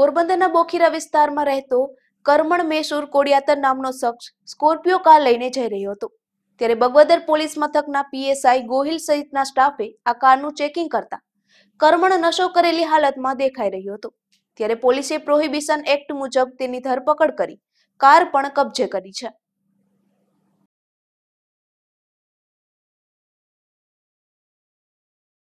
પોરબંદરના બોખીરા વિસ્તારમાં રહેતો કરમણ મેસુર કોડિયાતર નામનો શખ્સ સ્કોર્પિયો કાર લઈને જઈ રહ્યો હતો ત્યારે બગવદર પોલીસ મથકના પીએસઆઈ ગોહિલ સહિતના સ્ટાફે આ કારનું ચેકિંગ કરતા કરમણ નશો કરેલી હાલતમાં દેખાઈ રહ્યો હતો ત્યારે પોલીસે પ્રોહિબિશન એક્ટ મુજબ તેની ધરપકડ કરી કાર પણ કબજે કરી છે